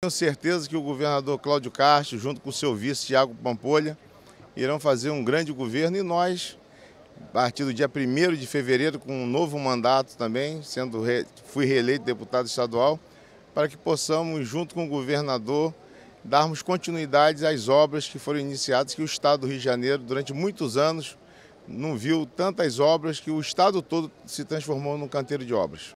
Tenho certeza que o governador Cláudio Castro, junto com o seu vice Tiago Pampolha, irão fazer um grande governo e nós, a partir do dia 1 de fevereiro, com um novo mandato também, sendo re... fui reeleito deputado estadual, para que possamos, junto com o governador, darmos continuidade às obras que foram iniciadas, que o Estado do Rio de Janeiro, durante muitos anos, não viu tantas obras que o Estado todo se transformou num canteiro de obras.